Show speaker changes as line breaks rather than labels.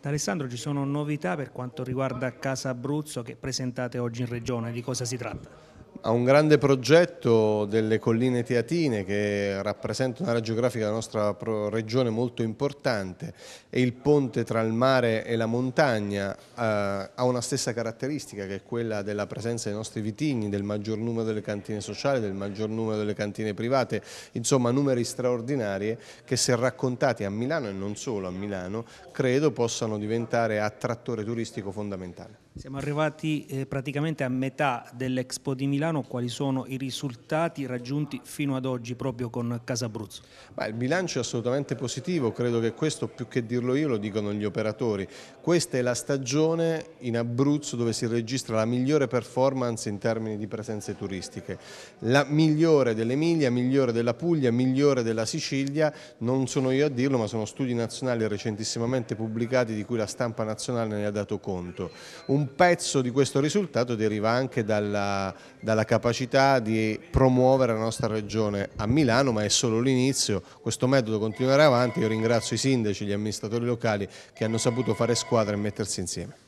Da Alessandro ci sono novità per quanto riguarda Casa Abruzzo che presentate oggi in Regione, di cosa si tratta?
a un grande progetto delle colline teatine che rappresenta un'area geografica della nostra regione molto importante e il ponte tra il mare e la montagna eh, ha una stessa caratteristica che è quella della presenza dei nostri vitigni, del maggior numero delle cantine sociali, del maggior numero delle cantine private, insomma numeri straordinari che se raccontati a Milano e non solo a Milano credo possano diventare attrattore turistico fondamentale.
Siamo arrivati eh, praticamente a metà dell'Expo di Milano Milano, quali sono i risultati raggiunti fino ad oggi proprio
con Casabruzzo? Beh, il bilancio è assolutamente positivo, credo che questo più che dirlo io lo dicono gli operatori. Questa è la stagione in Abruzzo dove si registra la migliore performance in termini di presenze turistiche. La migliore dell'Emilia, migliore della Puglia, migliore della Sicilia, non sono io a dirlo ma sono studi nazionali recentissimamente pubblicati di cui la stampa nazionale ne ha dato conto. Un pezzo di questo risultato deriva anche dalla, dalla la capacità di promuovere la nostra regione a Milano, ma è solo l'inizio, questo metodo continuerà avanti, io ringrazio i sindaci, gli amministratori locali che hanno saputo fare squadra e mettersi insieme.